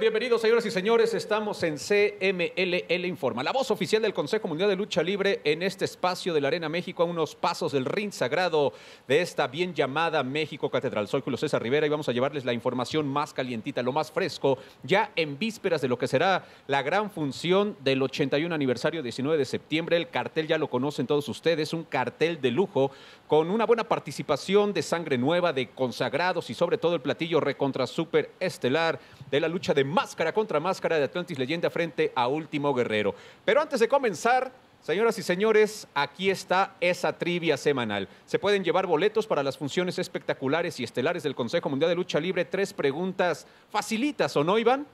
bienvenidos, señoras y señores. Estamos en CMLL Informa, la voz oficial del Consejo Mundial de Lucha Libre en este espacio de la Arena México, a unos pasos del ring sagrado de esta bien llamada México Catedral. Soy Julio César Rivera y vamos a llevarles la información más calientita, lo más fresco, ya en vísperas de lo que será la gran función del 81 aniversario 19 de septiembre. El cartel ya lo conocen todos ustedes, un cartel de lujo con una buena participación de sangre nueva, de consagrados y sobre todo el platillo recontra super estelar de la lucha de máscara contra máscara de Atlantis Leyenda frente a Último Guerrero. Pero antes de comenzar, Señoras y señores, aquí está esa trivia semanal. Se pueden llevar boletos para las funciones espectaculares y estelares del Consejo Mundial de Lucha Libre. Tres preguntas facilitas, ¿o no, Iván?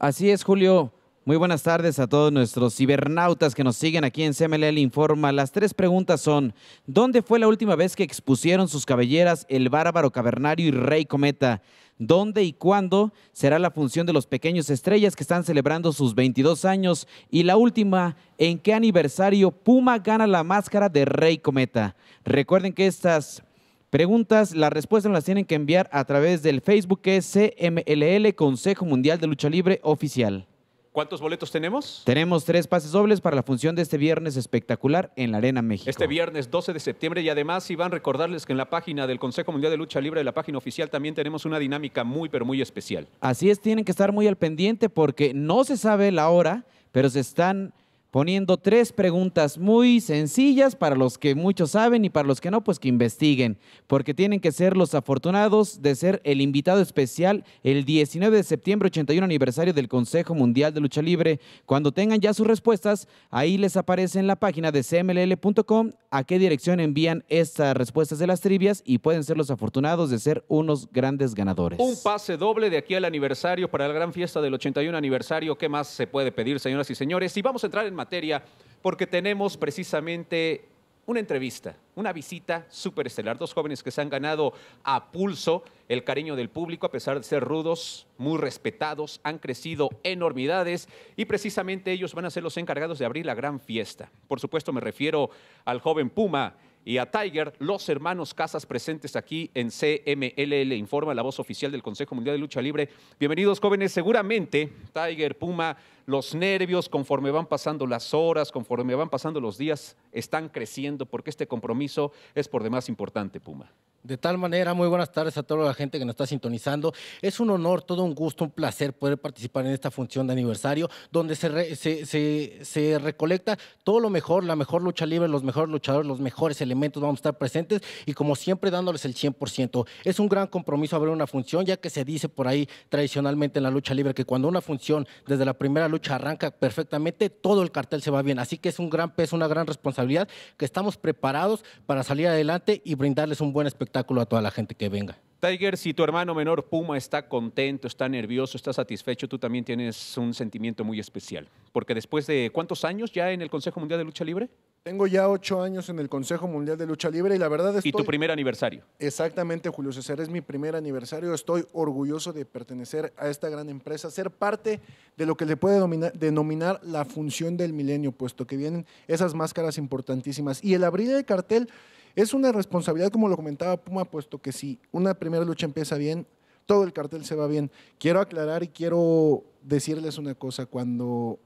Así es, Julio. Muy buenas tardes a todos nuestros cibernautas que nos siguen aquí en CMLL Informa. Las tres preguntas son, ¿dónde fue la última vez que expusieron sus cabelleras el bárbaro cavernario y rey cometa? ¿Dónde y cuándo será la función de los pequeños estrellas que están celebrando sus 22 años? Y la última, ¿en qué aniversario Puma gana la máscara de rey cometa? Recuerden que estas preguntas, las respuestas las tienen que enviar a través del Facebook que CMLL Consejo Mundial de Lucha Libre Oficial. ¿Cuántos boletos tenemos? Tenemos tres pases dobles para la función de este viernes espectacular en la Arena México. Este viernes 12 de septiembre y además, a recordarles que en la página del Consejo Mundial de Lucha Libre, de la página oficial, también tenemos una dinámica muy, pero muy especial. Así es, tienen que estar muy al pendiente porque no se sabe la hora, pero se están poniendo tres preguntas muy sencillas para los que muchos saben y para los que no, pues que investiguen, porque tienen que ser los afortunados de ser el invitado especial el 19 de septiembre, 81 aniversario del Consejo Mundial de Lucha Libre. Cuando tengan ya sus respuestas, ahí les aparece en la página de cmll.com a qué dirección envían estas respuestas de las trivias y pueden ser los afortunados de ser unos grandes ganadores. Un pase doble de aquí al aniversario para la gran fiesta del 81 aniversario. ¿Qué más se puede pedir, señoras y señores? Y vamos a entrar en materia porque tenemos precisamente una entrevista, una visita estelar Dos jóvenes que se han ganado a pulso el cariño del público, a pesar de ser rudos, muy respetados, han crecido enormidades y precisamente ellos van a ser los encargados de abrir la gran fiesta. Por supuesto, me refiero al joven Puma y a Tiger, los hermanos Casas presentes aquí en CMLL, informa la voz oficial del Consejo Mundial de Lucha Libre. Bienvenidos jóvenes, seguramente Tiger, Puma, los nervios conforme van pasando las horas, conforme van pasando los días, están creciendo porque este compromiso es por demás importante, Puma. De tal manera, muy buenas tardes a toda la gente que nos está sintonizando. Es un honor, todo un gusto, un placer poder participar en esta función de aniversario, donde se, recolecta todo lo mejor, la mejor lucha libre, los mejores luchadores, los mejores elementos vamos a estar presentes y como siempre dándoles el 100%. Es un gran compromiso abrir una función, ya que se dice por ahí tradicionalmente en la lucha libre que cuando una función desde la primera lucha arranca perfectamente, todo el cartel se va bien. Así que es un gran peso, una gran responsabilidad, que estamos preparados para salir adelante y brindarles un buen espectáculo a toda la gente que venga. Tiger, si tu hermano menor Puma está contento, está nervioso, está satisfecho, tú también tienes un sentimiento muy especial. Porque después de cuántos años ya en el Consejo Mundial de Lucha Libre? Tengo ya ocho años en el Consejo Mundial de Lucha Libre y la verdad es... que... Y tu primer aniversario. Exactamente, Julio César, es mi primer aniversario. Estoy orgulloso de pertenecer a esta gran empresa, ser parte de lo que le puede denominar la función del milenio, puesto que vienen esas máscaras importantísimas. Y el abrir el cartel es una responsabilidad, como lo comentaba Puma, puesto que si una primera lucha empieza bien, todo el cartel se va bien. Quiero aclarar y quiero decirles una cosa. Cuando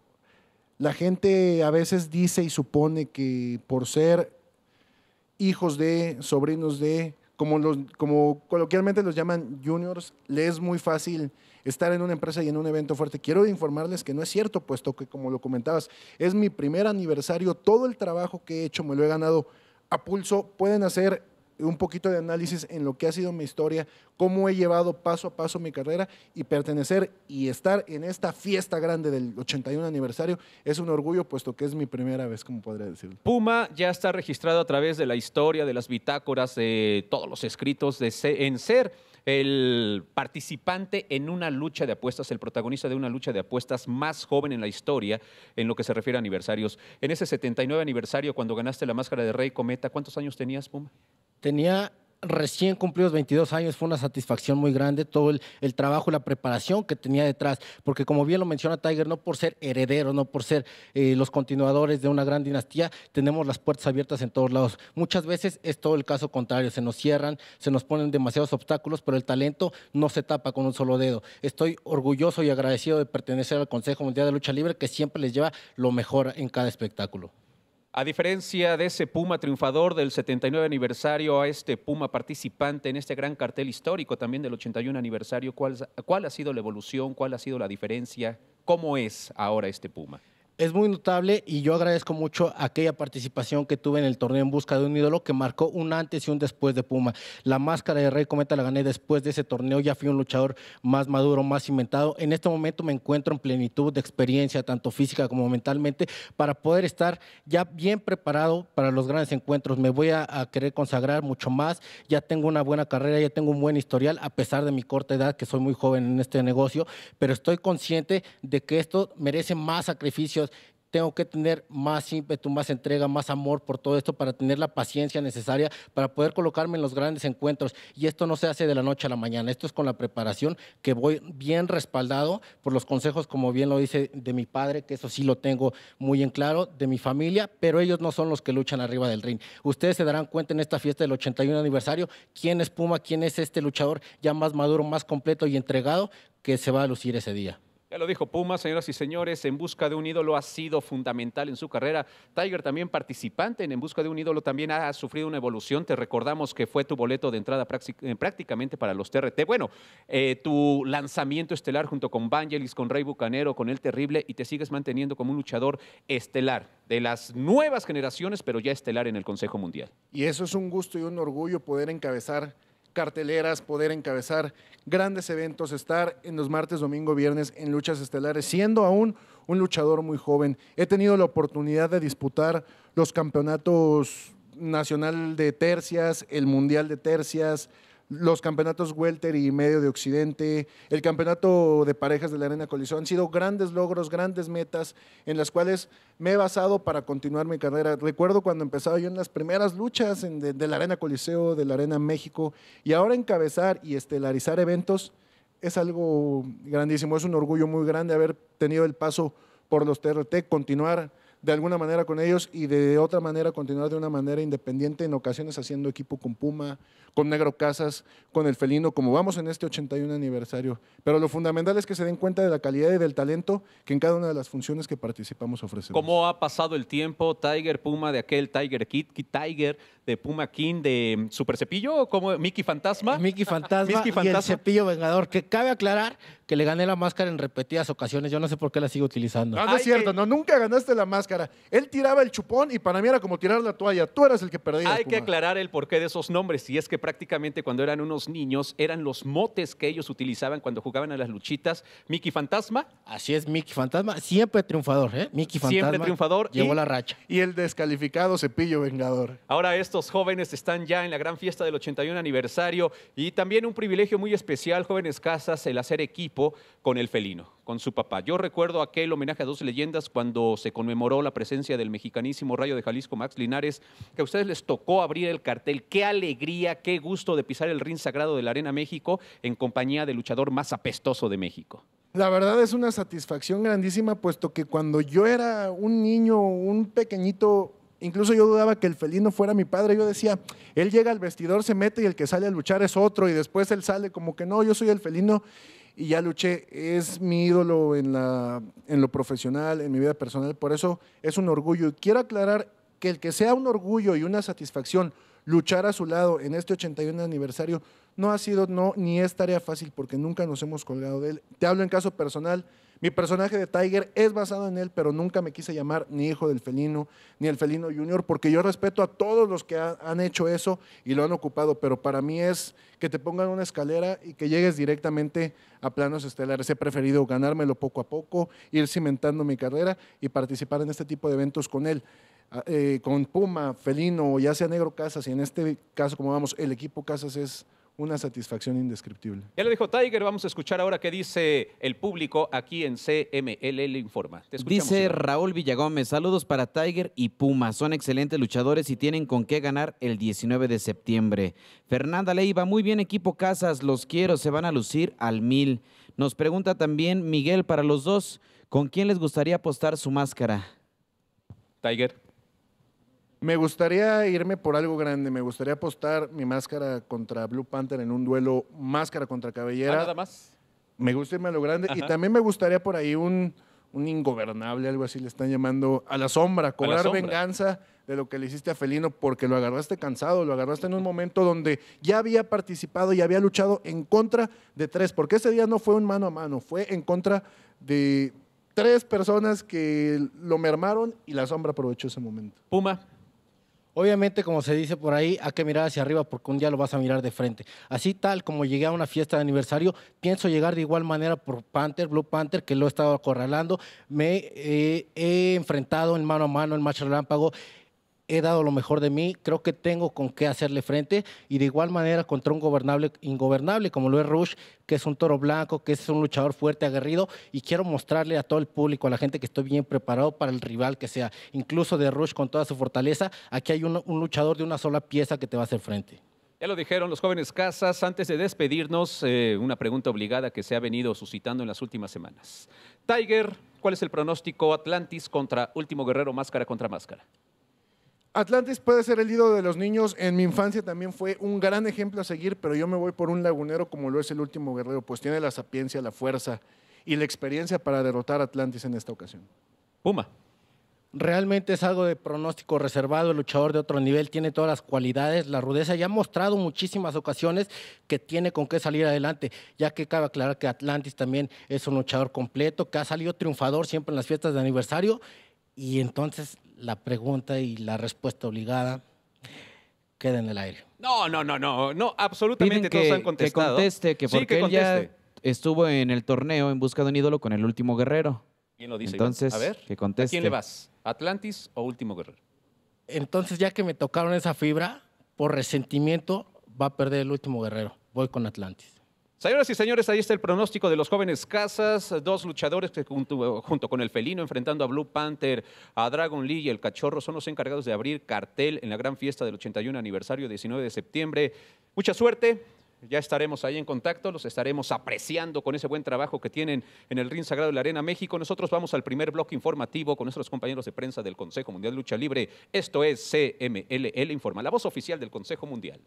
la gente a veces dice y supone que por ser hijos de, sobrinos de, como, los, como coloquialmente los llaman juniors, les es muy fácil estar en una empresa y en un evento fuerte. Quiero informarles que no es cierto, puesto que, como lo comentabas, es mi primer aniversario, todo el trabajo que he hecho me lo he ganado a pulso pueden hacer un poquito de análisis en lo que ha sido mi historia, cómo he llevado paso a paso mi carrera y pertenecer y estar en esta fiesta grande del 81 aniversario es un orgullo, puesto que es mi primera vez, como podría decirlo. Puma ya está registrado a través de la historia, de las bitácoras, de todos los escritos de en ser el participante en una lucha de apuestas, el protagonista de una lucha de apuestas más joven en la historia en lo que se refiere a aniversarios. En ese 79 aniversario, cuando ganaste la máscara de Rey Cometa, ¿cuántos años tenías, Puma? tenía recién cumplidos 22 años, fue una satisfacción muy grande todo el, trabajo y la preparación que tenía detrás, porque como bien lo menciona Tiger, no por ser heredero, no por ser eh, los continuadores de una gran dinastía, tenemos las puertas abiertas en todos lados. Muchas veces es todo el caso contrario, se nos cierran, se nos ponen demasiados obstáculos, pero el talento no se tapa con un solo dedo. Estoy orgulloso y agradecido de pertenecer al Consejo Mundial de Lucha Libre, que siempre les lleva lo mejor en cada espectáculo. A diferencia de ese Puma triunfador del 79 aniversario, a este Puma participante en este gran cartel histórico también del 81 aniversario, ¿cuál, ha sido la evolución? ¿Cuál ha sido la diferencia? ¿Cómo es ahora este Puma? es muy notable y yo agradezco mucho aquella participación que tuve en el torneo en busca de un ídolo que marcó un antes y un después de Puma. La máscara de Rey Cometa la gané después de ese torneo, ya fui un luchador más maduro, más inventado. En este momento me encuentro en plenitud de experiencia, tanto física como mentalmente, para poder estar ya bien preparado para los grandes encuentros. Me voy a, a querer consagrar mucho más, ya tengo una buena carrera, ya tengo un buen historial, a pesar de mi corta edad, que soy muy joven en este negocio, pero estoy consciente de que esto merece más sacrificio tengo que tener más ímpetu, más entrega, más amor por todo esto para tener la paciencia necesaria para poder colocarme en los grandes encuentros. Y esto no se hace de la noche a la mañana, esto es con la preparación que voy bien respaldado por los consejos, como bien lo dice de mi padre, que eso sí lo tengo muy en claro, de mi familia, pero ellos no son los que luchan arriba del ring. Ustedes se darán cuenta en esta fiesta del 81 aniversario quién es Puma, quién es este luchador ya más maduro, más completo y entregado que se va a lucir ese día. Ya lo dijo Puma, señoras y señores, En Busca de un Ídolo ha sido fundamental en su carrera. Tiger también participante en En Busca de un Ídolo también ha sufrido una evolución. Te recordamos que fue tu boleto de entrada eh, prácticamente para los TRT. Bueno, eh, tu lanzamiento estelar junto con Vangelis, con Rey Bucanero, con El Terrible y te sigues manteniendo como un luchador estelar de las nuevas generaciones, pero ya estelar en el Consejo Mundial. Y eso es un gusto y un orgullo poder encabezar carteleras, poder encabezar grandes eventos, estar en los martes, domingo, viernes en luchas estelares, siendo aún un luchador muy joven. He tenido la oportunidad de disputar los campeonatos nacional de tercias, el mundial de tercias, los campeonatos welter y medio de Occidente, el campeonato de parejas de la Arena Coliseo, han sido grandes logros, grandes metas en las cuales me he basado para continuar mi carrera. Recuerdo cuando empezaba yo en las primeras luchas de, de, la Arena Coliseo, de la Arena México, y ahora encabezar y estelarizar eventos es algo grandísimo, es un orgullo muy grande haber tenido el paso por los TRT, continuar de alguna manera con ellos y de otra manera continuar de una manera independiente, en ocasiones haciendo equipo con Puma, con Negro Casas, con El Felino, como vamos en este 81 aniversario. Pero lo fundamental es que se den cuenta de la calidad y del talento que en cada una de las funciones que participamos ofrecemos. ¿Cómo ha pasado el tiempo, Tiger Puma, de aquel Tiger Kit, Tiger, de Puma King, de mm, Super Cepillo, como Mickey Fantasma. Eh, Mickey Fantasma, Mickey Fantasma. Cepillo Vengador, que cabe aclarar que le gané la máscara en repetidas ocasiones. Yo no sé por qué la sigo utilizando. No, ah, no es cierto, no, nunca ganaste la máscara. Él tiraba el chupón y para mí era como tirar la toalla. Tú eras el que perdía. Hay que aclarar el porqué de esos nombres. Y es que prácticamente cuando eran unos niños, eran los motes que ellos utilizaban cuando jugaban a las luchitas. Mickey Fantasma. Así es, Mickey Fantasma. Siempre triunfador, ¿eh? Mickey Fantasma. Siempre triunfador. Llevó la racha. Y el descalificado Cepillo Vengador. Ahora esto estos jóvenes están ya en la gran fiesta del 81 aniversario y también un privilegio muy especial, jóvenes casas, el hacer equipo con el felino, con su papá. Yo recuerdo aquel homenaje a dos leyendas cuando se conmemoró la presencia del mexicanísimo Rayo de Jalisco, Max Linares, que a ustedes les tocó abrir el cartel. Qué alegría, qué gusto de pisar el ring sagrado de la Arena México en compañía del luchador más apestoso de México. La verdad es una satisfacción grandísima, puesto que cuando yo era un niño, un pequeñito, Incluso yo dudaba que el felino fuera mi padre. Yo decía, él llega al vestidor, se mete y el que sale a luchar es otro y después él sale como que no, yo soy el felino y ya luché. Es mi ídolo en, lo profesional, en mi vida personal. Por eso es un orgullo. Y quiero aclarar que el que sea un orgullo y una satisfacción luchar a su lado en este 81 aniversario no ha sido, no, ni es tarea fácil porque nunca nos hemos colgado de él. Te hablo en caso personal. Mi personaje de Tiger es basado en él, pero nunca me quise llamar ni hijo del felino, ni el felino junior, porque yo respeto a todos los que han hecho eso y lo han ocupado, pero para mí es que te pongan una escalera y que llegues directamente a planos estelares. He preferido ganármelo poco a poco, ir cimentando mi carrera y participar en este tipo de eventos con él. Ah, eh, con Puma, Felino, ya sea Negro Casas, y en este caso, como vamos, el equipo Casas es una satisfacción indescriptible. Ya lo dijo Tiger, vamos a escuchar ahora qué dice el público aquí en CMLL Informa. dice Raúl Villagómez, saludos para Tiger y Puma, son excelentes luchadores y tienen con qué ganar el 19 de septiembre. Fernanda Leiva, muy bien equipo Casas, los quiero, se van a lucir al mil. Nos pregunta también Miguel para los dos, ¿con quién les gustaría apostar su máscara? Tiger. Me gustaría irme por algo grande. Me gustaría apostar mi máscara contra Blue Panther en un duelo máscara contra cabellera. Ah, nada más. Me gusta irme a lo grande. Y también me gustaría por ahí un, ingobernable, algo así le están llamando, a la sombra, cobrar venganza de lo que le hiciste a Felino porque lo agarraste cansado, lo agarraste en un momento donde ya había participado y había luchado en contra de tres, porque ese día no fue un mano a mano, fue en contra de tres personas que lo mermaron y la sombra aprovechó ese momento. Puma. Obviamente, como se dice por ahí, hay que mirar hacia arriba porque un día lo vas a mirar de frente. Así tal como llegué a una fiesta de aniversario, pienso llegar de igual manera por Panther, Blue Panther, que lo he estado acorralando. Me eh, he enfrentado en mano a mano, en macho relámpago he dado lo mejor de mí, creo que tengo con qué hacerle frente y de igual manera contra un gobernable ingobernable como lo es Rush, que es un toro blanco, que es un luchador fuerte, aguerrido y quiero mostrarle a todo el público, a la gente que estoy bien preparado para el rival que sea, incluso de Rush con toda su fortaleza, aquí hay un, luchador de una sola pieza que te va a hacer frente. Ya lo dijeron los jóvenes casas, antes de despedirnos, eh, una pregunta obligada que se ha venido suscitando en las últimas semanas. Tiger, ¿cuál es el pronóstico Atlantis contra Último Guerrero Máscara contra Máscara? Atlantis puede ser el ídolo de los niños. En mi infancia también fue un gran ejemplo a seguir, pero yo me voy por un lagunero como lo es el último guerrero, pues tiene la sapiencia, la fuerza y la experiencia para derrotar a Atlantis en esta ocasión. Puma. Realmente es algo de pronóstico reservado, el luchador de otro nivel tiene todas las cualidades, la rudeza ya ha mostrado muchísimas ocasiones que tiene con qué salir adelante, ya que cabe aclarar que Atlantis también es un luchador completo, que ha salido triunfador siempre en las fiestas de aniversario y entonces la pregunta y la respuesta obligada queda en el aire. No, no, no, no, no, absolutamente que, todos han contestado. Que conteste, que porque él ya estuvo en el torneo en busca de un ídolo con el último guerrero. ¿Quién lo dice? Entonces, a ver, que conteste. ¿a quién le vas? ¿Atlantis o último guerrero? Entonces, ya que me tocaron esa fibra, por resentimiento va a perder el último guerrero. Voy con Atlantis. Señoras y señores, ahí está el pronóstico de los jóvenes casas, dos luchadores que junto, con el felino enfrentando a Blue Panther, a Dragon Lee y el cachorro son los encargados de abrir cartel en la gran fiesta del 81 aniversario 19 de septiembre. Mucha suerte, ya estaremos ahí en contacto, los estaremos apreciando con ese buen trabajo que tienen en el Ring Sagrado de la Arena México. Nosotros vamos al primer bloque informativo con nuestros compañeros de prensa del Consejo Mundial de Lucha Libre. Esto es CMLL Informa, la voz oficial del Consejo Mundial.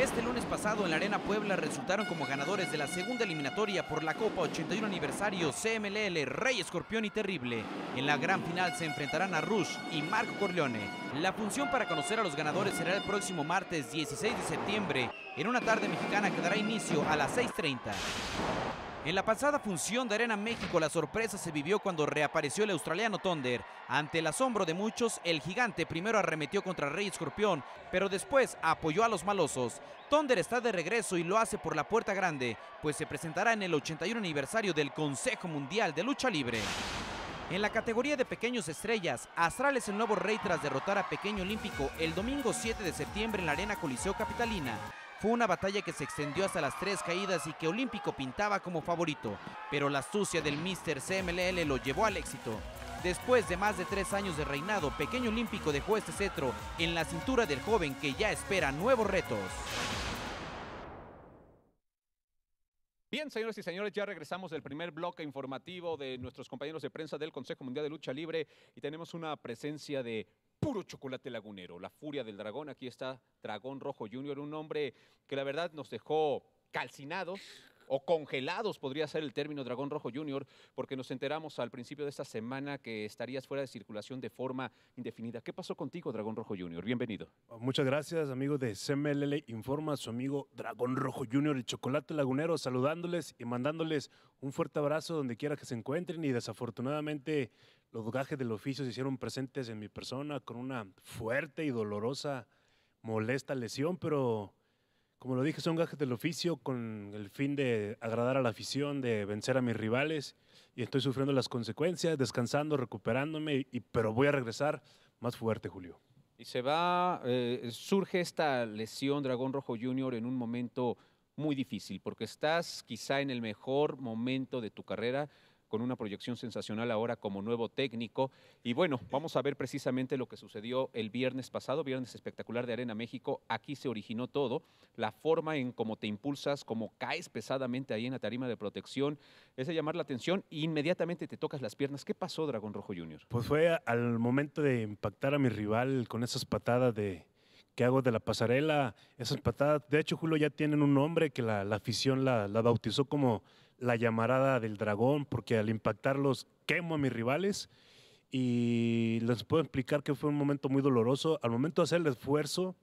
Este lunes pasado en la Arena Puebla resultaron como ganadores de la segunda eliminatoria por la Copa 81 Aniversario CMLL Rey Escorpión y Terrible. En la gran final se enfrentarán a Rush y Marco Corleone. La función para conocer a los ganadores será el próximo martes 16 de septiembre en una tarde mexicana que dará inicio a las 6.30. En la pasada función de Arena México, la sorpresa se vivió cuando reapareció el australiano Thunder. Ante el asombro de muchos, el gigante primero arremetió contra Rey Escorpión, pero después apoyó a los malosos. Thunder está de regreso y lo hace por la puerta grande, pues se presentará en el 81 aniversario del Consejo Mundial de Lucha Libre. En la categoría de pequeños estrellas, Astral es el nuevo rey tras derrotar a Pequeño Olímpico el domingo 7 de septiembre en la Arena Coliseo Capitalina. Fue una batalla que se extendió hasta las tres caídas y que Olímpico pintaba como favorito, pero la astucia del Mr. CMLL lo llevó al éxito. Después de más de tres años de reinado, Pequeño Olímpico dejó este cetro en la cintura del joven que ya espera nuevos retos. Bien, señoras y señores, ya regresamos del primer bloque informativo de nuestros compañeros de prensa del Consejo Mundial de Lucha Libre y tenemos una presencia de puro chocolate lagunero. La furia del dragón, aquí está Dragón Rojo Junior, un hombre que la verdad nos dejó calcinados o congelados podría ser el término Dragón Rojo Junior, porque nos enteramos al principio de esta semana que estarías fuera de circulación de forma indefinida. ¿Qué pasó contigo, Dragón Rojo Junior? Bienvenido. Oh, muchas gracias, amigo de CMLL Informa, su amigo Dragón Rojo Junior el Chocolate Lagunero, saludándoles y mandándoles un fuerte abrazo donde quiera que se encuentren y desafortunadamente los gajes del oficio se hicieron presentes en mi persona con una fuerte y dolorosa, molesta lesión, pero como lo dije, son gajes del oficio con el fin de agradar a la afición, de vencer a mis rivales y estoy sufriendo las consecuencias, descansando, recuperándome, y, pero voy a regresar más fuerte, Julio. Y se va, eh, surge esta lesión Dragón Rojo Junior en un momento muy difícil, porque estás quizá en el mejor momento de tu carrera, con una proyección sensacional ahora como nuevo técnico. Y bueno, vamos a ver precisamente lo que sucedió el viernes pasado, viernes espectacular de Arena México. Aquí se originó todo, la forma en cómo te impulsas, cómo caes pesadamente ahí en la tarima de protección, es llamar la atención e inmediatamente te tocas las piernas. ¿Qué pasó, Dragón Rojo Junior? Pues fue al momento de impactar a mi rival con esas patadas de, que hago de la pasarela, esas patadas. De hecho, Julio ya tienen un nombre que la, afición la, la, bautizó como la llamarada del dragón, porque al impactarlos quemo a mis rivales y les puedo explicar que fue un momento muy doloroso. Al momento de hacer el esfuerzo,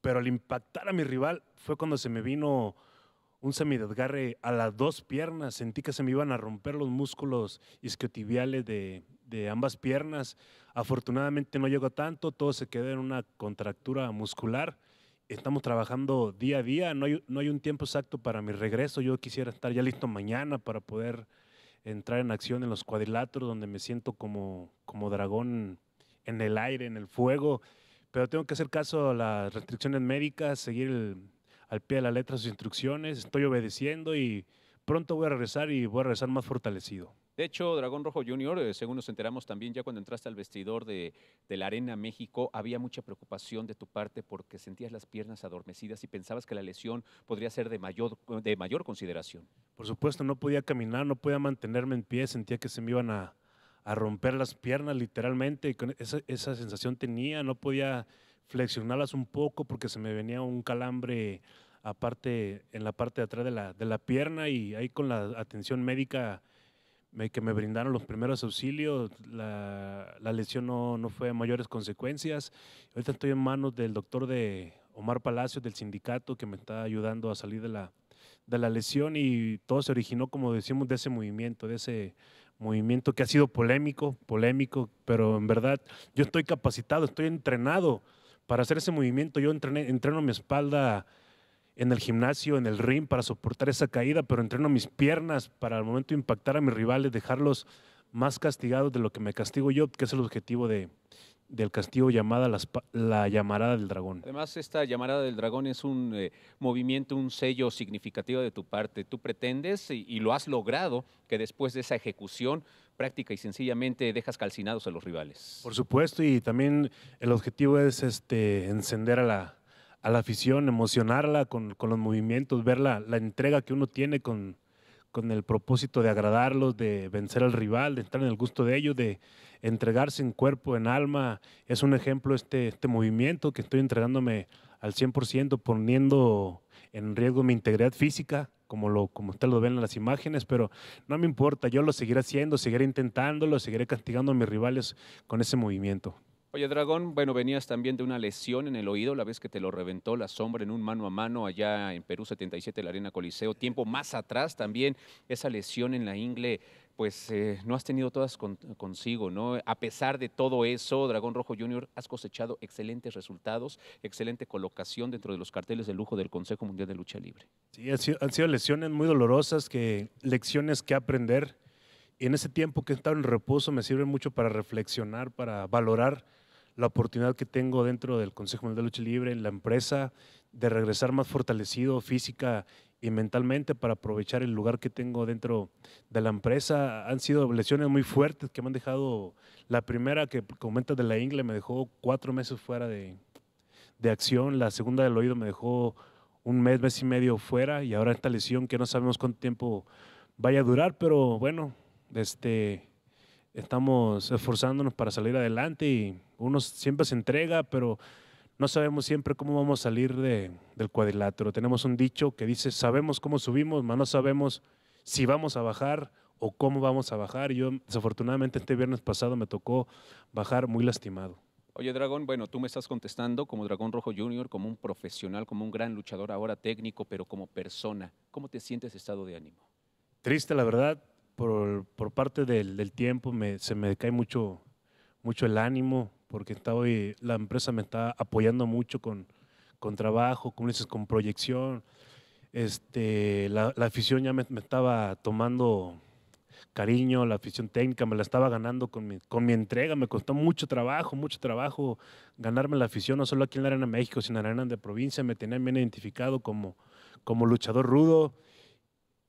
pero al impactar a mi rival fue cuando se me vino un semidesgarre a las dos piernas. Sentí que se me iban a romper los músculos isquiotibiales de, de ambas piernas. Afortunadamente no llegó tanto, todo se quedó en una contractura muscular estamos trabajando día a día, no hay, un tiempo exacto para mi regreso, yo quisiera estar ya listo mañana para poder entrar en acción en los cuadriláteros donde me siento como, como dragón en el aire, en el fuego, pero tengo que hacer caso a las restricciones médicas, seguir al pie de la letra sus instrucciones, estoy obedeciendo y pronto voy a regresar y voy a regresar más fortalecido. De hecho, Dragón Rojo Junior, eh, según nos enteramos también ya cuando entraste al vestidor de, la Arena México, había mucha preocupación de tu parte porque sentías las piernas adormecidas y pensabas que la lesión podría ser de mayor, mayor consideración. Por supuesto, no podía caminar, no podía mantenerme en pie, sentía que se me iban a, romper las piernas literalmente, con esa, sensación tenía, no podía flexionarlas un poco porque se me venía un calambre aparte en la parte de atrás de la, de la pierna y ahí con la atención médica que me brindaron los primeros auxilios, la, la lesión no, no, fue a mayores consecuencias. Ahorita estoy en manos del doctor de Omar Palacios, del sindicato, que me está ayudando a salir de la, de la lesión y todo se originó, como decimos, de ese movimiento, de ese movimiento que ha sido polémico, polémico, pero en verdad yo estoy capacitado, estoy entrenado para hacer ese movimiento. Yo entrené, entreno mi espalda en el gimnasio, en el ring para soportar esa caída, pero entreno mis piernas para al momento impactar a mis rivales, dejarlos más castigados de lo que me castigo yo, que es el objetivo de, del castigo llamada la, llamarada del dragón. Además, esta llamarada del dragón es un eh, movimiento, un sello significativo de tu parte. Tú pretendes y, y, lo has logrado que después de esa ejecución práctica y sencillamente dejas calcinados a los rivales. Por supuesto, y también el objetivo es este, encender a la, a la afición, emocionarla con, los movimientos, ver la, entrega que uno tiene con, con el propósito de agradarlos, de vencer al rival, de entrar en el gusto de ellos, de entregarse en cuerpo, en alma. Es un ejemplo este, este movimiento que estoy entregándome al 100%, poniendo en riesgo mi integridad física, como, lo, como ustedes lo ven en las imágenes, pero no me importa, yo lo seguiré haciendo, seguiré intentándolo, seguiré castigando a mis rivales con ese movimiento. Oye, Dragón, bueno, venías también de una lesión en el oído la vez que te lo reventó la sombra en un mano a mano allá en Perú 77, la Arena Coliseo. Tiempo más atrás también, esa lesión en la ingle, pues eh, no has tenido todas consigo, ¿no? A pesar de todo eso, Dragón Rojo Junior, has cosechado excelentes resultados, excelente colocación dentro de los carteles de lujo del Consejo Mundial de Lucha Libre. Sí, han sido, lesiones muy dolorosas, que lecciones que aprender. Y en ese tiempo que he estado en reposo me sirve mucho para reflexionar, para valorar la oportunidad que tengo dentro del Consejo Mundial de Lucha Libre, en la empresa, de regresar más fortalecido física y mentalmente para aprovechar el lugar que tengo dentro de la empresa. Han sido lesiones muy fuertes que me han dejado, la primera que comentas de la ingle me dejó cuatro meses fuera de, de acción, la segunda del oído me dejó un mes, mes y medio fuera y ahora esta lesión que no sabemos cuánto tiempo vaya a durar, pero bueno, este estamos esforzándonos para salir adelante y uno siempre se entrega, pero no sabemos siempre cómo vamos a salir de, del cuadrilátero. Tenemos un dicho que dice, sabemos cómo subimos, mas no sabemos si vamos a bajar o cómo vamos a bajar. Yo desafortunadamente este viernes pasado me tocó bajar muy lastimado. Oye, Dragón, bueno, tú me estás contestando como Dragón Rojo Junior, como un profesional, como un gran luchador, ahora técnico, pero como persona. ¿Cómo te sientes estado de ánimo? Triste, la verdad por, parte del, tiempo se me cae mucho, mucho el ánimo, porque hoy, la empresa me está apoyando mucho con, con trabajo, como dices, con proyección. Este, la, afición ya me, estaba tomando cariño, la afición técnica me la estaba ganando con mi, entrega, me costó mucho trabajo, mucho trabajo ganarme la afición, no solo aquí en la Arena México, sino en la Arena de provincia, me tenían bien identificado como, como luchador rudo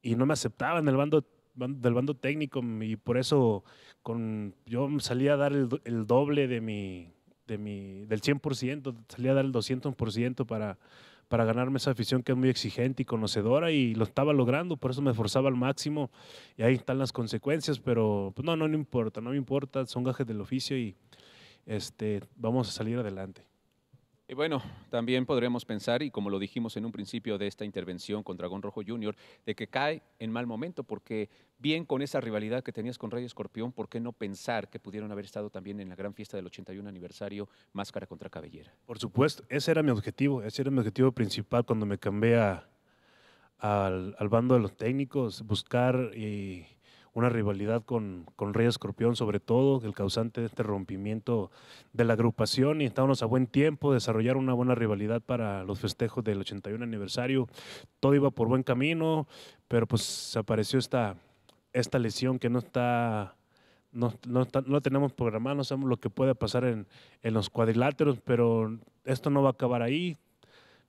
y no me aceptaban el bando del bando técnico mm, y por eso con, yo salía a dar el, doble de mi, de mi, del 100%, salía a dar el 200% para, para ganarme esa afición que es muy exigente y conocedora y lo estaba logrando, por eso me esforzaba al máximo y ahí están las consecuencias, pero pues, no, no, no importa, no me importa, son gajes del oficio y este, vamos a salir adelante. Y bueno, también podremos pensar, y como lo dijimos en un principio de esta intervención con Dragón Rojo Jr., de que cae en mal momento, porque bien con esa rivalidad que tenías con Rey Escorpión, ¿por qué no pensar que pudieron haber estado también en la gran fiesta del 81 aniversario Máscara contra Cabellera? Por supuesto, ese era mi objetivo, ese era mi objetivo principal cuando me cambié al, al, bando de los técnicos, buscar y una rivalidad con, con Rey Escorpión, sobre todo, el causante de este rompimiento de la agrupación. Y estábamos a buen tiempo, desarrollar una buena rivalidad para los festejos del 81 aniversario. Todo iba por buen camino, pero pues apareció esta, esta lesión que no está no, no, tenemos programado, no sabemos lo que puede pasar en, en, los cuadriláteros, pero esto no va a acabar ahí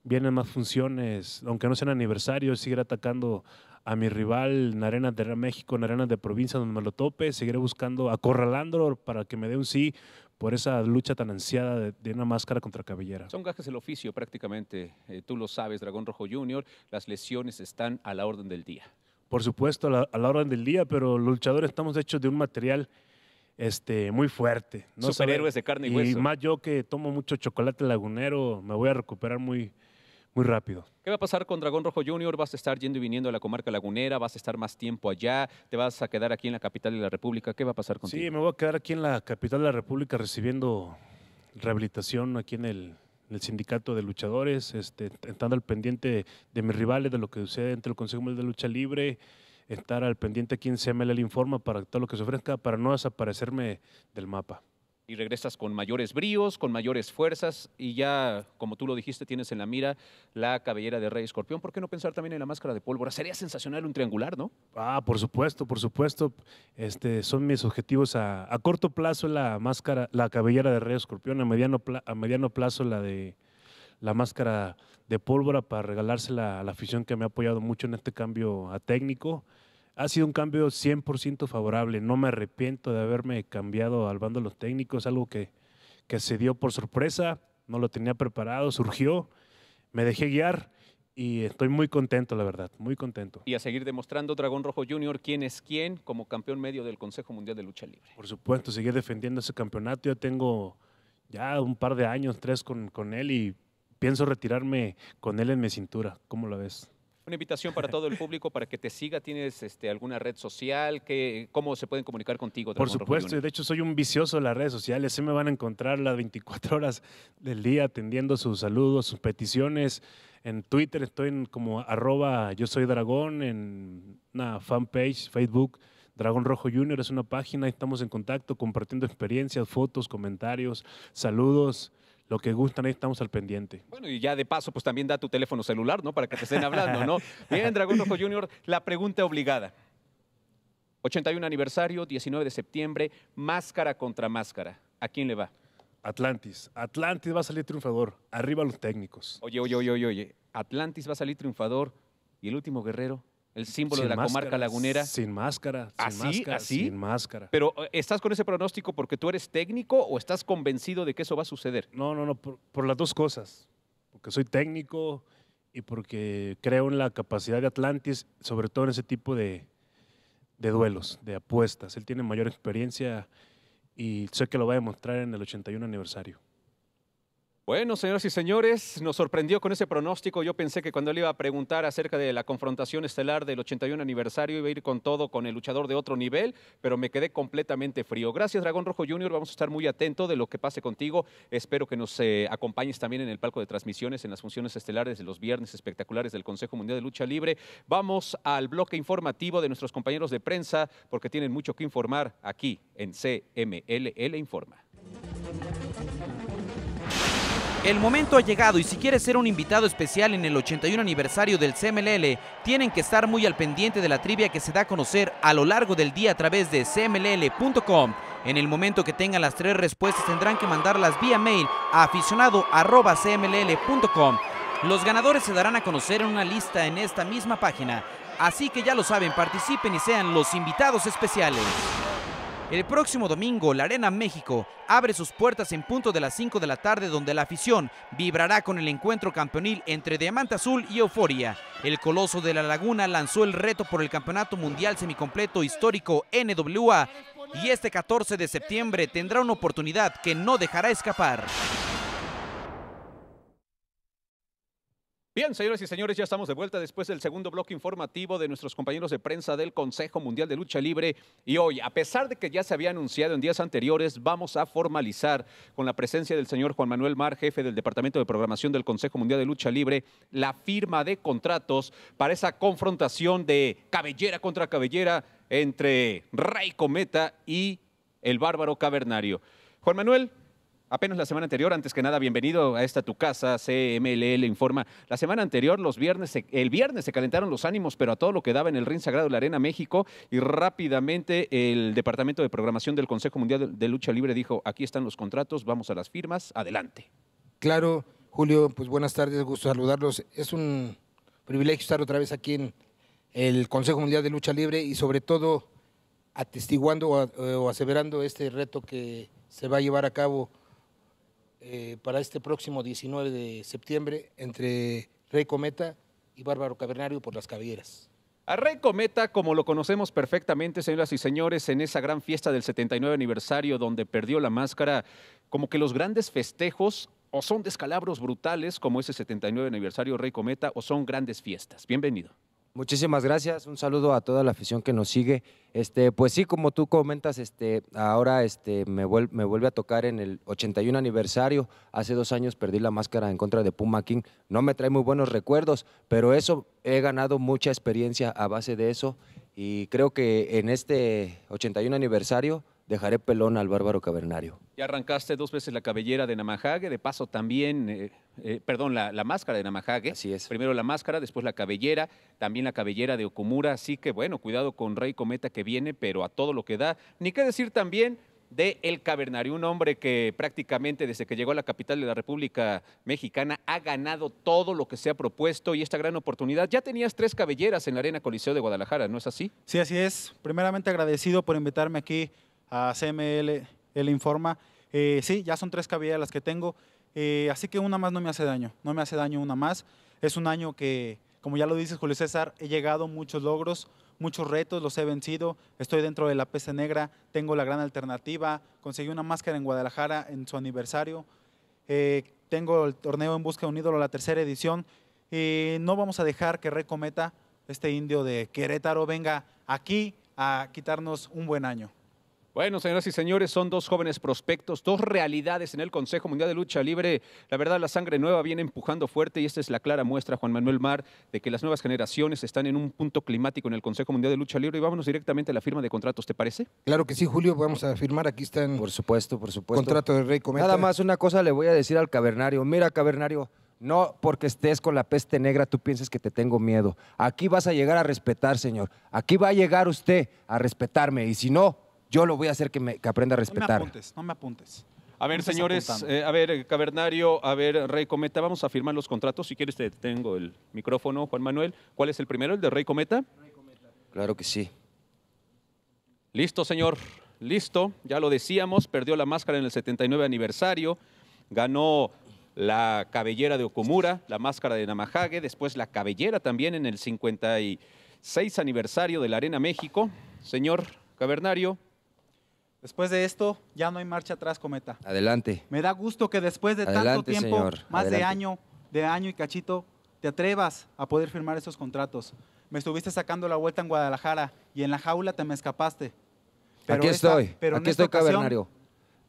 vienen más funciones, aunque no sean aniversario, seguiré atacando a mi rival en arenas de México, en arenas de provincia donde me lo tope, seguiré buscando, acorralándolo para que me dé un sí por esa lucha tan ansiada de, una máscara contra cabellera. Son gajes del oficio prácticamente, eh, tú lo sabes, Dragón Rojo Junior, las lesiones están a la orden del día. Por supuesto, a la, orden del día, pero los luchadores estamos hechos de un material este, muy fuerte. Superhéroes de carne y hueso. Y más yo que tomo mucho chocolate lagunero, me voy a recuperar muy, muy rápido. ¿Qué va a pasar con Dragón Rojo Junior? ¿Vas a estar yendo y viniendo a la comarca lagunera? ¿Vas a estar más tiempo allá? ¿Te vas a quedar aquí en la capital de la República? ¿Qué va a pasar contigo? Sí, me voy a quedar aquí en la capital de la República recibiendo rehabilitación aquí en el, sindicato de luchadores, este, estando al pendiente de mis rivales, de lo que sucede entre el Consejo Mundial de Lucha Libre, estar al pendiente aquí en CML Informa para todo lo que se ofrezca, para no desaparecerme del mapa y regresas con mayores bríos, con mayores fuerzas y ya, como tú lo dijiste, tienes en la mira la cabellera de Rey Escorpión. ¿Por qué no pensar también en la máscara de pólvora? Sería sensacional un triangular, ¿no? Ah, por supuesto, por supuesto. Este, son mis objetivos a, corto plazo la máscara, la cabellera de Rey Escorpión, a mediano, a mediano plazo la de la máscara de pólvora para regalársela a la afición que me ha apoyado mucho en este cambio a técnico ha sido un cambio 100% favorable. No me arrepiento de haberme cambiado al bando de los técnicos, algo que, que se dio por sorpresa, no lo tenía preparado, surgió, me dejé guiar y estoy muy contento, la verdad, muy contento. Y a seguir demostrando Dragón Rojo Junior quién es quién como campeón medio del Consejo Mundial de Lucha Libre. Por supuesto, seguir defendiendo ese campeonato. Yo tengo ya un par de años, tres con, con él y pienso retirarme con él en mi cintura. ¿Cómo lo ves? una invitación para todo el público para que te siga. ¿Tienes este, alguna red social? Que, ¿Cómo se pueden comunicar contigo? Por supuesto, de hecho soy un vicioso de las redes sociales. Se me van a encontrar las 24 horas del día atendiendo sus saludos, sus peticiones. En Twitter estoy en como arroba yo soy dragón, en una fanpage, Facebook. Dragón Rojo Junior es una página, estamos en contacto compartiendo experiencias, fotos, comentarios, saludos lo que gustan, ahí estamos al pendiente. Bueno, y ya de paso, pues también da tu teléfono celular, ¿no? Para que te estén hablando, ¿no? Bien, Dragón Rojo Junior, la pregunta obligada. 81 aniversario, 19 de septiembre, máscara contra máscara. ¿A quién le va? Atlantis. Atlantis va a salir triunfador. Arriba los técnicos. Oye, oye, oye, oye, oye. Atlantis va a salir triunfador. ¿Y el último guerrero? el símbolo de la comarca lagunera. Sin máscara, sin ¿Así? máscara, sin máscara. Pero eh, ¿estás con ese pronóstico porque tú eres técnico o estás convencido de que eso va a suceder? No, no, no, por, las dos cosas. Porque soy técnico y porque creo en la capacidad de Atlantis, sobre todo en ese tipo de, de duelos, de apuestas. Él tiene mayor experiencia y sé que lo va a demostrar en el 81 aniversario. Bueno, señoras y señores, nos sorprendió con ese pronóstico. Yo pensé que cuando él iba a preguntar acerca de la confrontación estelar del 81 aniversario iba a ir con todo con el luchador de otro nivel, pero me quedé completamente frío. Gracias, Dragón Rojo Junior. Vamos a estar muy atentos de lo que pase contigo. Espero que nos eh, acompañes también en el palco de transmisiones, en las funciones estelares de los viernes espectaculares del Consejo Mundial de Lucha Libre. Vamos al bloque informativo de nuestros compañeros de prensa, porque tienen mucho que informar aquí en CMLL Informa. El momento ha llegado y si quieres ser un invitado especial en el 81 aniversario del CMLL, tienen que estar muy al pendiente de la trivia que se da a conocer a lo largo del día a través de cmll.com. En el momento que tengan las tres respuestas tendrán que mandarlas vía mail a aficionado.cmll.com. Los ganadores se darán a conocer en una lista en esta misma página, así que ya lo saben, participen y sean los invitados especiales. El próximo domingo, la Arena México abre sus puertas en punto de las 5 de la tarde, donde la afición vibrará con el encuentro campeonil entre Diamante Azul y Euforia. El Coloso de la Laguna lanzó el reto por el Campeonato Mundial Semicompleto Histórico NWA y este 14 de septiembre tendrá una oportunidad que no dejará escapar. Bien, señoras y señores, ya estamos de vuelta después del segundo bloque informativo de nuestros compañeros de prensa del Consejo Mundial de Lucha Libre. Y hoy, a pesar de que ya se había anunciado en días anteriores, vamos a formalizar con la presencia del señor Juan Manuel Mar, jefe del Departamento de Programación del Consejo Mundial de Lucha Libre, la firma de contratos para esa confrontación de cabellera contra cabellera entre Rey Cometa y el bárbaro cavernario. Juan Manuel, Apenas la semana anterior, antes que nada, bienvenido a esta tu casa, CMLL informa. La semana anterior, los viernes, el viernes se calentaron los ánimos, pero a todo lo que daba en el Rin Sagrado de la Arena México y rápidamente el Departamento de Programación del Consejo Mundial de Lucha Libre dijo, aquí están los contratos, vamos a las firmas, adelante. Claro, Julio, pues buenas tardes, gusto saludarlos. Es un privilegio estar otra vez aquí en el Consejo Mundial de Lucha Libre y sobre todo atestiguando o aseverando este reto que se va a llevar a cabo eh, para este próximo 19 de septiembre entre Rey Cometa y Bárbaro Cabernario por las cabelleras. A Rey Cometa, como lo conocemos perfectamente, señoras y señores, en esa gran fiesta del 79 aniversario donde perdió la máscara, como que los grandes festejos o son descalabros brutales como ese 79 aniversario Rey Cometa o son grandes fiestas. Bienvenido. Muchísimas gracias, un saludo a toda la afición que nos sigue. Este, pues sí, como tú comentas, este, ahora este, me, vuelve, me vuelve a tocar en el 81 aniversario. Hace dos años perdí la máscara en contra de Puma King. No me trae muy buenos recuerdos, pero eso he ganado mucha experiencia a base de eso. Y creo que en este 81 aniversario dejaré pelón al bárbaro cavernario. Ya arrancaste dos veces la cabellera de Namahague, de paso también, eh, eh, perdón, la, máscara de Namahague. Así es. Primero la máscara, después la cabellera, también la cabellera de Okumura, así que bueno, cuidado con Rey Cometa que viene, pero a todo lo que da. Ni qué decir también de El Cavernario, un hombre que prácticamente desde que llegó a la capital de la República Mexicana ha ganado todo lo que se ha propuesto y esta gran oportunidad. Ya tenías tres cabelleras en la Arena Coliseo de Guadalajara, ¿no es así? Sí, así es. Primeramente agradecido por invitarme aquí a CML él informa. Eh, sí, ya son tres caballeras las que tengo, eh, así que una más no me hace daño, no me hace daño una más. Es un año que, como ya lo dices Julio César, he llegado muchos logros, muchos retos, los he vencido, estoy dentro de la peste negra, tengo la gran alternativa, conseguí una máscara en Guadalajara en su aniversario, eh, tengo el torneo en busca de un ídolo, la tercera edición, y no vamos a dejar que Recometa, este indio de Querétaro, venga aquí a quitarnos un buen año. Bueno, señoras y señores, son dos jóvenes prospectos, dos realidades en el Consejo Mundial de Lucha Libre. La verdad, la sangre nueva viene empujando fuerte y esta es la clara muestra, Juan Manuel Mar, de que las nuevas generaciones están en un punto climático en el Consejo Mundial de Lucha Libre. Y vámonos directamente a la firma de contratos, ¿te parece? Claro que sí, Julio, vamos a firmar. Aquí está Por supuesto, por supuesto. Contrato de Rey Cometa. Nada más una cosa le voy a decir al cavernario. Mira, cavernario. No porque estés con la peste negra tú pienses que te tengo miedo. Aquí vas a llegar a respetar, señor. Aquí va a llegar usted a respetarme. Y si no, yo lo voy a hacer que, me, aprenda a respetar. No me apuntes, no me apuntes. A ver, señores, eh, a ver, Cabernario, a ver, Rey Cometa, vamos a firmar los contratos. Si quieres, te tengo el micrófono, Juan Manuel. ¿Cuál es el primero, el de Rey Cometa? Claro que sí. Listo, señor, listo. Ya lo decíamos, perdió la máscara en el 79 aniversario, ganó la cabellera de Okumura, la máscara de Namahage, después la cabellera también en el 56 aniversario de la Arena México. Señor Cabernario. Después de esto, ya no hay marcha atrás, Cometa. Adelante. Me da gusto que después de tanto tiempo, más de año, de año y cachito, te atrevas a poder firmar esos contratos. Me estuviste sacando la vuelta en Guadalajara y en la jaula te me escapaste. aquí estoy, aquí estoy, Cabernario.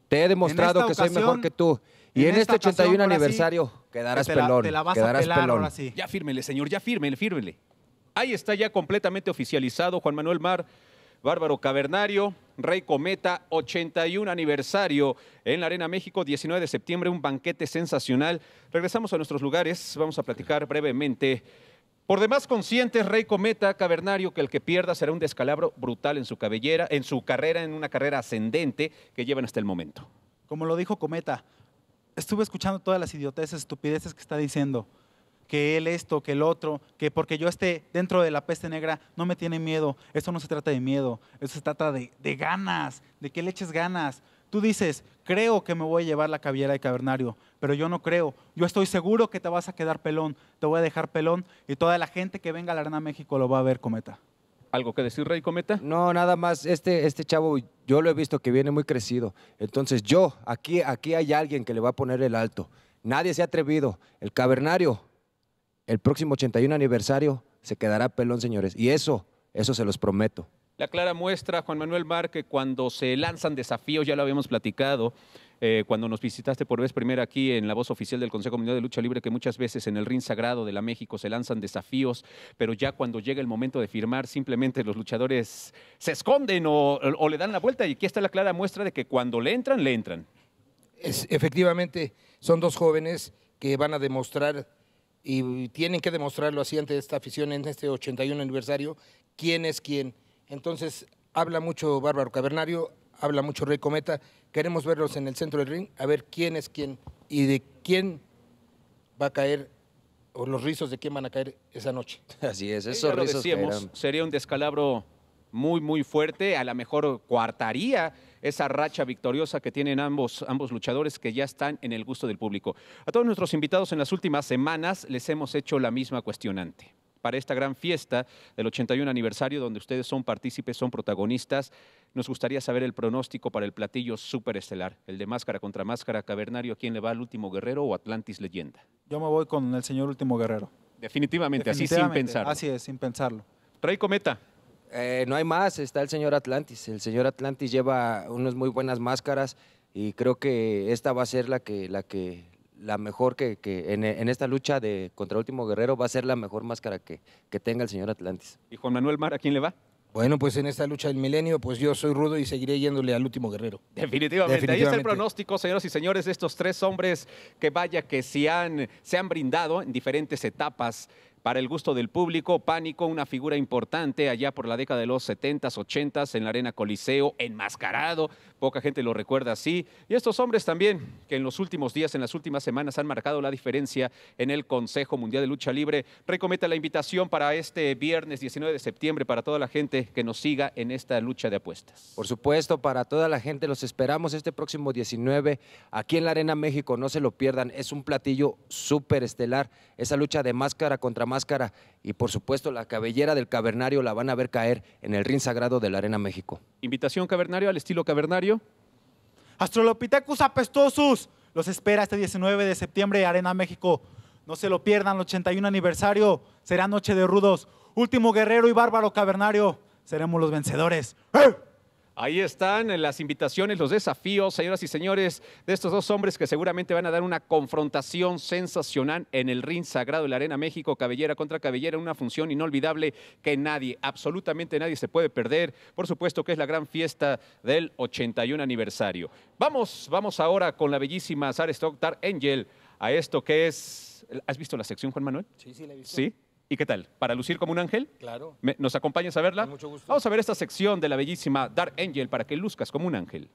Te he demostrado que soy mejor que tú. Y en, este 81 aniversario quedarás te la, vas a pelar pelón. Ahora sí. Ya fírmele, señor, ya fírmele, fírmele. Ahí está ya completamente oficializado Juan Manuel Mar Bárbaro Cavernario, Rey Cometa, 81 aniversario en la Arena México, 19 de septiembre, un banquete sensacional. Regresamos a nuestros lugares, vamos a platicar brevemente. Por demás conscientes, Rey Cometa, Cavernario, que el que pierda será un descalabro brutal en su cabellera, en su carrera, en una carrera ascendente que llevan hasta el momento. Como lo dijo Cometa, estuve escuchando todas las idioteces, estupideces que está diciendo que él esto, que el otro, que porque yo esté dentro de la peste negra, no me tiene miedo. Eso no se trata de miedo, eso se trata de, ganas, de que le eches ganas. Tú dices, creo que me voy a llevar la cabellera de cavernario, pero yo no creo. Yo estoy seguro que te vas a quedar pelón, te voy a dejar pelón y toda la gente que venga a la Arena México lo va a ver, Cometa. ¿Algo que decir, Rey Cometa? No, nada más. Este, este chavo, yo lo he visto que viene muy crecido. Entonces yo, aquí, aquí hay alguien que le va a poner el alto. Nadie se ha atrevido. El cavernario el próximo 81 aniversario se quedará pelón, señores. Y eso, eso se los prometo. La clara muestra, Juan Manuel Mar, que cuando se lanzan desafíos, ya lo habíamos platicado, eh, cuando nos visitaste por vez primera aquí en la voz oficial del Consejo Mundial de Lucha Libre, que muchas veces en el ring sagrado de la México se lanzan desafíos, pero ya cuando llega el momento de firmar, simplemente los luchadores se esconden o, le dan la vuelta. Y aquí está la clara muestra de que cuando le entran, le entran. Es, efectivamente, son dos jóvenes que van a demostrar y tienen que demostrarlo así ante esta afición en este 81 aniversario, quién es quién. Entonces, habla mucho Bárbaro Cabernario, habla mucho Rey Cometa, queremos verlos en el centro del ring, a ver quién es quién y de quién va a caer o los rizos de quién van a caer esa noche. Así es, esos rizos sería un descalabro muy, muy fuerte, a lo mejor coartaría esa racha victoriosa que tienen ambos, luchadores que ya están en el gusto del público. A todos nuestros invitados en las últimas semanas les hemos hecho la misma cuestionante para esta gran fiesta del 81 aniversario donde ustedes son partícipes, son protagonistas. Nos gustaría saber el pronóstico para el platillo superestelar, el de máscara contra máscara, Cavernario, ¿quién le va al último guerrero o Atlantis leyenda? Yo me voy con el señor último guerrero. Definitivamente, así sin pensarlo. Así es, sin pensarlo. Rey Cometa, eh, no hay más, está el señor Atlantis. El señor Atlantis lleva unas muy buenas máscaras y creo que esta va a ser la que, la que, la mejor que, en, esta lucha de contra Último Guerrero va a ser la mejor máscara que, tenga el señor Atlantis. ¿Y Juan Manuel Mar, a quién le va? Bueno, pues en esta lucha del milenio, pues yo soy rudo y seguiré yéndole al último guerrero. Definitivamente. Ahí está el pronóstico, señoras y señores, de estos tres hombres que vaya que se han, se han brindado en diferentes etapas para el gusto del público, Pánico, una figura importante allá por la década de los 70s, 80s en la Arena Coliseo, enmascarado, poca gente lo recuerda así. Y estos hombres también, que en los últimos días, en las últimas semanas han marcado la diferencia en el Consejo Mundial de Lucha Libre. Recometa la invitación para este viernes 19 de septiembre para toda la gente que nos siga en esta lucha de apuestas. Por supuesto, para toda la gente los esperamos este próximo 19 aquí en la Arena México, no se lo pierdan, es un platillo súper estelar, esa lucha de máscara contra máscara máscara y por supuesto la cabellera del cavernario la van a ver caer en el ring sagrado de la Arena México. Invitación cavernario al estilo cavernario. Astrolopithecus apestosus. Los espera este 19 de septiembre Arena México. No se lo pierdan, el 81 aniversario. Será Noche de Rudos. Último guerrero y bárbaro cavernario. Seremos los vencedores. ¡Eh! Ahí están las invitaciones, los desafíos, señoras y señores, de estos dos hombres que seguramente van a dar una confrontación sensacional en el ring sagrado de la Arena México, cabellera contra cabellera, una función inolvidable que nadie, absolutamente nadie se puede perder. Por supuesto que es la gran fiesta del 81 aniversario. Vamos, vamos ahora con la bellísima Sara Stocktar Angel a esto que es... ¿Has visto la sección, Juan Manuel? Sí, sí, la he visto. ¿Sí? ¿Y qué tal? ¿Para lucir como un ángel? Claro. ¿Nos acompañas a verla? Con mucho gusto. Vamos a ver esta sección de la bellísima Dark Angel para que luzcas como un ángel.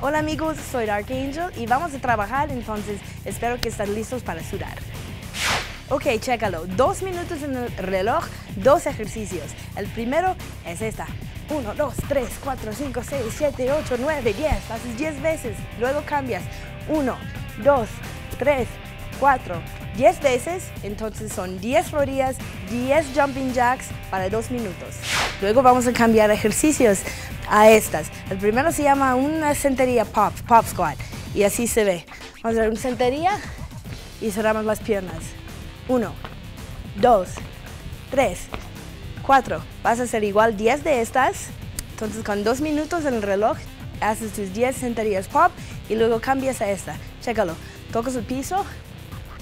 Hola amigos, soy Dark Angel y vamos a trabajar, entonces espero que estén listos para sudar. Ok, chécalo. Dos minutos en el reloj, dos ejercicios. El primero es esta. 1, 2, 3, 4, 5, 6, 7, 8, 9, 10. Haces 10 veces. Luego cambias. 1, 2, 3, 4, 10 veces. Entonces son 10 rodillas, 10 jumping jacks para 2 minutos. Luego vamos a cambiar ejercicios a estas. El primero se llama una sentería pop, pop squat. Y así se ve. Vamos a hacer una sentería y cerramos las piernas. 1, 2, 3, 4. Vas a hacer igual 10 de estas. Entonces con 2 minutos en el reloj haces tus 10 sentadillas pop y luego cambias a esta. Chécalo. Tocas el piso,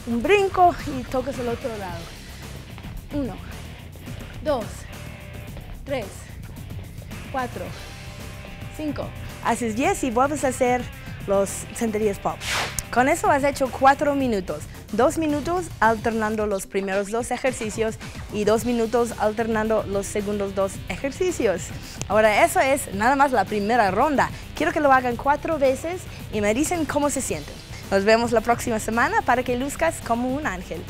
un brinco y tocas el otro lado. 1, 2, 3, 4, 5. Haces 10 y vuelves a hacer los sentadillas pop. Con eso has hecho 4 minutos dos minutos alternando los primeros dos ejercicios y dos minutos alternando los segundos dos ejercicios. Ahora, eso es nada más la primera ronda. Quiero que lo hagan cuatro veces y me dicen cómo se sienten. Nos vemos la próxima semana para que luzcas como un ángel.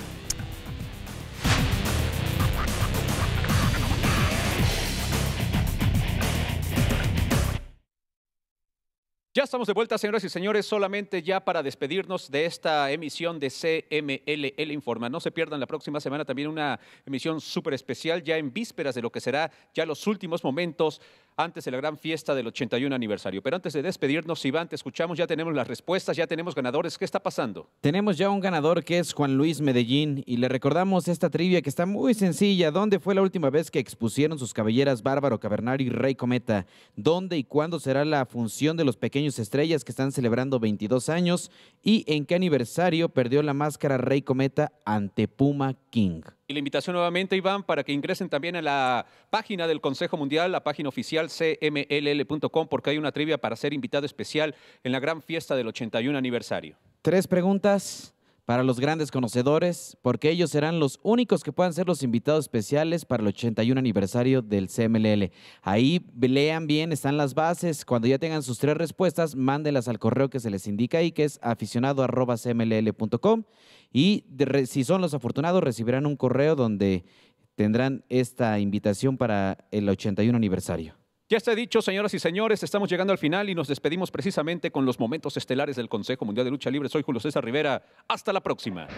Ya estamos de vuelta, señoras y señores, solamente ya para despedirnos de esta emisión de CMLL Informa. No se pierdan la próxima semana también una emisión súper especial, ya en vísperas de lo que será ya los últimos momentos antes de la gran fiesta del 81 aniversario. Pero antes de despedirnos, Iván, te escuchamos, ya tenemos las respuestas, ya tenemos ganadores. ¿Qué está pasando? Tenemos ya un ganador que es Juan Luis Medellín y le recordamos esta trivia que está muy sencilla. ¿Dónde fue la última vez que expusieron sus cabelleras Bárbaro Cavernario y Rey Cometa? ¿Dónde y cuándo será la función de los pequeños estrellas que están celebrando 22 años? ¿Y en qué aniversario perdió la máscara Rey Cometa ante Puma King? Y la invitación nuevamente, Iván, para que ingresen también a la página del Consejo Mundial, la página oficial cmll.com, porque hay una trivia para ser invitado especial en la gran fiesta del 81 aniversario. Tres preguntas para los grandes conocedores, porque ellos serán los únicos que puedan ser los invitados especiales para el 81 aniversario del CMLL. Ahí lean bien, están las bases. Cuando ya tengan sus tres respuestas, mándelas al correo que se les indica ahí, que es aficionado.cmll.com. Y si son los afortunados, recibirán un correo donde tendrán esta invitación para el 81 aniversario. Ya está dicho, señoras y señores, estamos llegando al final y nos despedimos precisamente con los momentos estelares del Consejo Mundial de Lucha Libre. Soy Julio César Rivera. Hasta la próxima.